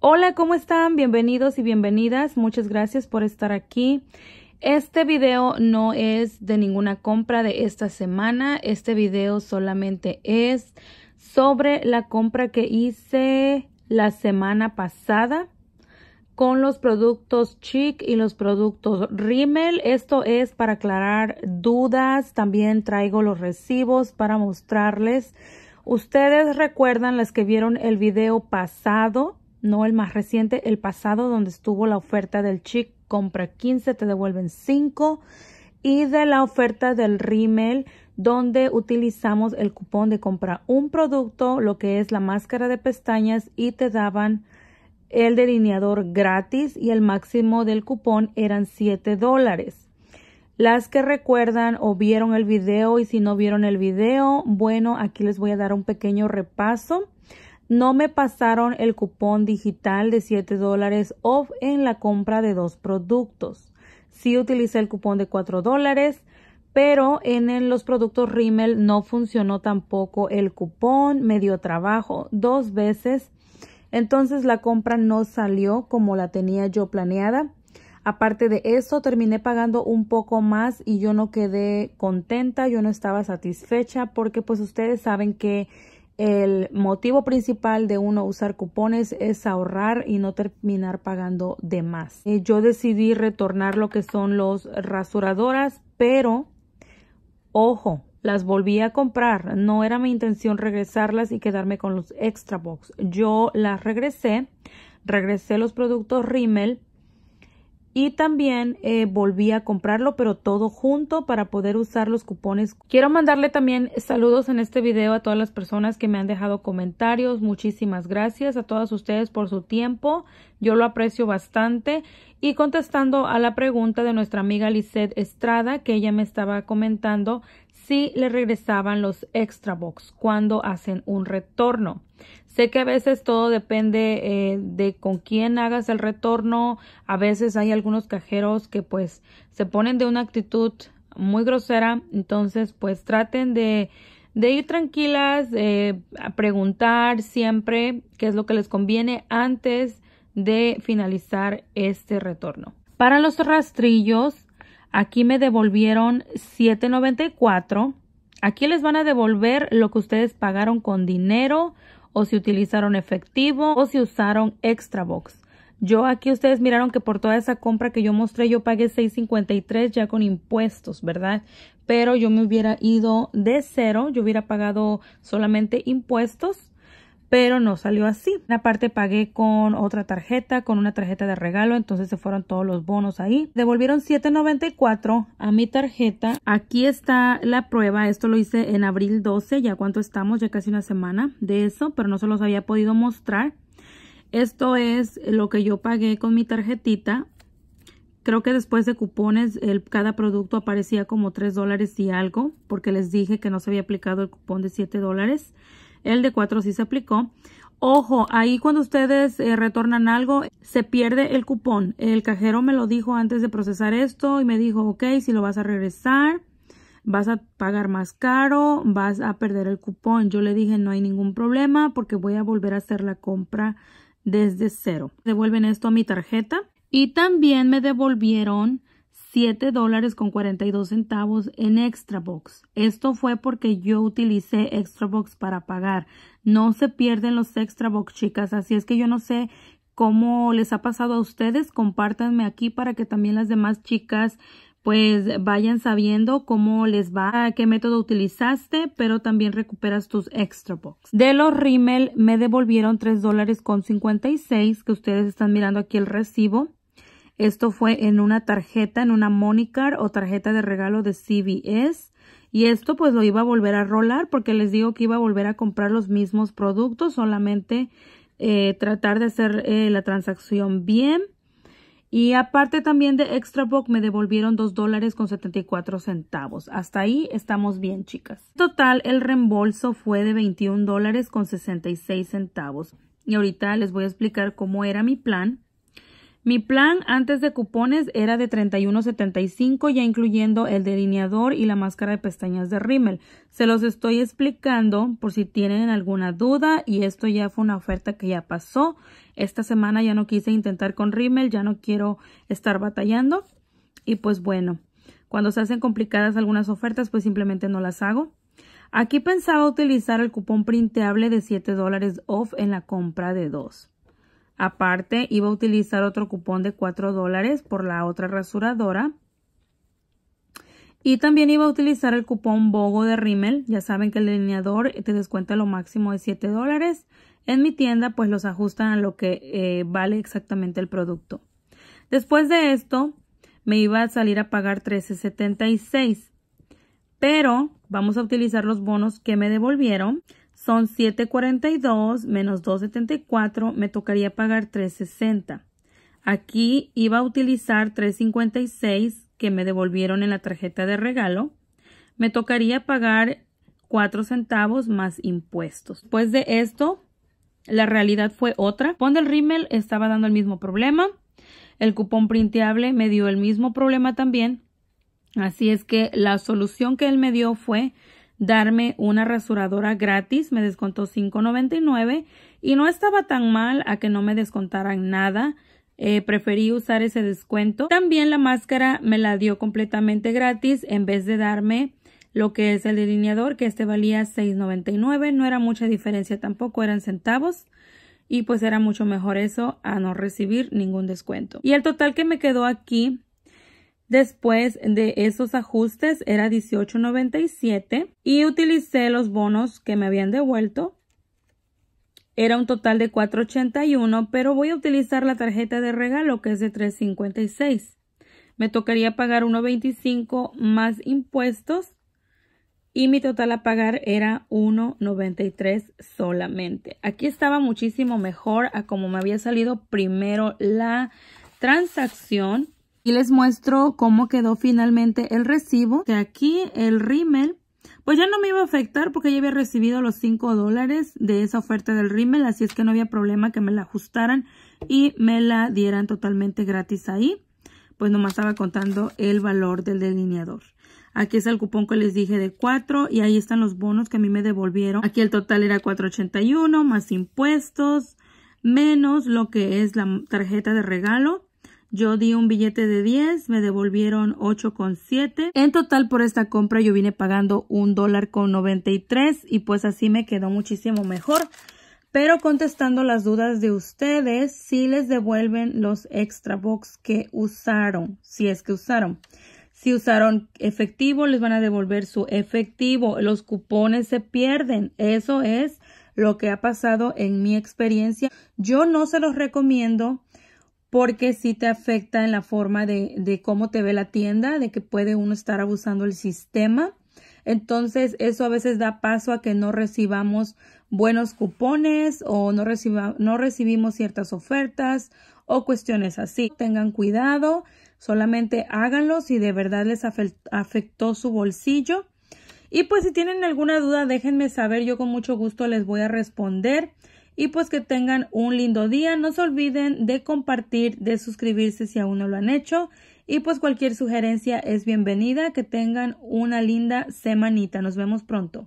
Hola, ¿cómo están? Bienvenidos y bienvenidas. Muchas gracias por estar aquí. Este video no es de ninguna compra de esta semana. Este video solamente es sobre la compra que hice la semana pasada con los productos Chic y los productos Rimmel. Esto es para aclarar dudas. También traigo los recibos para mostrarles. Ustedes recuerdan las que vieron el video pasado no el más reciente, el pasado donde estuvo la oferta del chic, compra 15, te devuelven 5 y de la oferta del rímel donde utilizamos el cupón de compra un producto, lo que es la máscara de pestañas y te daban el delineador gratis y el máximo del cupón eran 7 dólares. Las que recuerdan o vieron el video y si no vieron el video, bueno, aquí les voy a dar un pequeño repaso. No me pasaron el cupón digital de 7 dólares off en la compra de dos productos. Sí utilicé el cupón de 4 dólares, pero en los productos Rimmel no funcionó tampoco el cupón, me dio trabajo dos veces. Entonces la compra no salió como la tenía yo planeada. Aparte de eso, terminé pagando un poco más y yo no quedé contenta, yo no estaba satisfecha porque pues ustedes saben que el motivo principal de uno usar cupones es ahorrar y no terminar pagando de más. Eh, yo decidí retornar lo que son los rasuradoras, pero ojo, las volví a comprar. No era mi intención regresarlas y quedarme con los extra box. Yo las regresé, regresé los productos Rimmel y también eh, volví a comprarlo pero todo junto para poder usar los cupones quiero mandarle también saludos en este video a todas las personas que me han dejado comentarios muchísimas gracias a todas ustedes por su tiempo yo lo aprecio bastante y contestando a la pregunta de nuestra amiga Lisette Estrada que ella me estaba comentando si le regresaban los extra box cuando hacen un retorno. Sé que a veces todo depende eh, de con quién hagas el retorno. A veces hay algunos cajeros que pues se ponen de una actitud muy grosera. Entonces pues traten de, ir tranquilas, eh, a preguntar siempre qué es lo que les conviene antes de finalizar este retorno. Para los rastrillos Aquí me devolvieron 7.94. Aquí les van a devolver lo que ustedes pagaron con dinero o si utilizaron efectivo o si usaron extra box. Yo aquí ustedes miraron que por toda esa compra que yo mostré yo pagué 6.53 ya con impuestos, ¿verdad? Pero yo me hubiera ido de cero, yo hubiera pagado solamente impuestos pero no salió así. Aparte pagué con otra tarjeta, con una tarjeta de regalo, entonces se fueron todos los bonos ahí. Devolvieron 7.94 a mi tarjeta. Aquí está la prueba, esto lo hice en abril 12, ya cuánto estamos, ya casi una semana de eso, pero no se los había podido mostrar. Esto es lo que yo pagué con mi tarjetita. Creo que después de cupones el, cada producto aparecía como 3 dólares y algo porque les dije que no se había aplicado el cupón de 7 dólares el de 4 sí se aplicó. Ojo, ahí cuando ustedes eh, retornan algo, se pierde el cupón. El cajero me lo dijo antes de procesar esto y me dijo, ok, si lo vas a regresar, vas a pagar más caro, vas a perder el cupón. Yo le dije, no hay ningún problema porque voy a volver a hacer la compra desde cero. Devuelven esto a mi tarjeta y también me devolvieron 7 dólares con 42 centavos en box. Esto fue porque yo utilicé box para pagar. No se pierden los extra box chicas. Así es que yo no sé cómo les ha pasado a ustedes. Compártanme aquí para que también las demás chicas pues vayan sabiendo cómo les va, qué método utilizaste, pero también recuperas tus extra box. De los Rimmel me devolvieron 3 dólares con que ustedes están mirando aquí el recibo. Esto fue en una tarjeta, en una Monicar o tarjeta de regalo de CVS. Y esto pues lo iba a volver a rolar porque les digo que iba a volver a comprar los mismos productos, solamente eh, tratar de hacer eh, la transacción bien. Y aparte también de Extra me devolvieron 2 dólares con 74 centavos. Hasta ahí estamos bien, chicas. Total, el reembolso fue de 21 dólares con 66 centavos. Y ahorita les voy a explicar cómo era mi plan. Mi plan antes de cupones era de $31.75, ya incluyendo el delineador y la máscara de pestañas de rímel. Se los estoy explicando por si tienen alguna duda y esto ya fue una oferta que ya pasó. Esta semana ya no quise intentar con Rimmel, ya no quiero estar batallando. Y pues bueno, cuando se hacen complicadas algunas ofertas, pues simplemente no las hago. Aquí pensaba utilizar el cupón printable de $7 off en la compra de dos. Aparte, iba a utilizar otro cupón de 4 dólares por la otra rasuradora. Y también iba a utilizar el cupón BOGO de Rimmel. Ya saben que el delineador te descuenta lo máximo de 7 dólares. En mi tienda pues los ajustan a lo que eh, vale exactamente el producto. Después de esto me iba a salir a pagar 13.76. Pero vamos a utilizar los bonos que me devolvieron son 742 menos 274, me tocaría pagar 360. Aquí iba a utilizar 356 que me devolvieron en la tarjeta de regalo. Me tocaría pagar 4 centavos más impuestos. Después de esto, la realidad fue otra. Pon el rímel estaba dando el mismo problema. El cupón printable me dio el mismo problema también. Así es que la solución que él me dio fue darme una rasuradora gratis, me descontó $5.99 y no estaba tan mal a que no me descontaran nada. Eh, preferí usar ese descuento. También la máscara me la dio completamente gratis en vez de darme lo que es el delineador, que este valía $6.99. No era mucha diferencia tampoco, eran centavos. Y pues era mucho mejor eso a no recibir ningún descuento. Y el total que me quedó aquí Después de esos ajustes era $18.97 y utilicé los bonos que me habían devuelto. Era un total de $4.81, pero voy a utilizar la tarjeta de regalo que es de $3.56. Me tocaría pagar $1.25 más impuestos y mi total a pagar era 1.93 solamente. Aquí estaba muchísimo mejor a como me había salido primero la transacción les muestro cómo quedó finalmente el recibo. De aquí el rímel pues ya no me iba a afectar porque ya había recibido los 5 dólares de esa oferta del rímel, así es que no había problema que me la ajustaran y me la dieran totalmente gratis ahí. Pues nomás estaba contando el valor del delineador. Aquí es el cupón que les dije de 4 y ahí están los bonos que a mí me devolvieron. Aquí el total era 4.81 más impuestos, menos lo que es la tarjeta de regalo yo di un billete de 10, me devolvieron 8,7. En total por esta compra yo vine pagando un dólar con 93 y pues así me quedó muchísimo mejor. Pero contestando las dudas de ustedes, si les devuelven los extra box que usaron, si es que usaron. Si usaron efectivo, les van a devolver su efectivo. Los cupones se pierden. Eso es lo que ha pasado en mi experiencia. Yo no se los recomiendo porque si te afecta en la forma de, cómo te ve la tienda, de que puede uno estar abusando el sistema. Entonces, eso a veces da paso a que no recibamos buenos cupones o no, no recibimos ciertas ofertas o cuestiones así. Tengan cuidado, solamente háganlo si de verdad les afectó su bolsillo. Y pues si tienen alguna duda, déjenme saber, yo con mucho gusto les voy a responder y pues que tengan un lindo día. No se olviden de compartir, de suscribirse si aún no lo han hecho y pues cualquier sugerencia es bienvenida. Que tengan una linda semanita. Nos vemos pronto.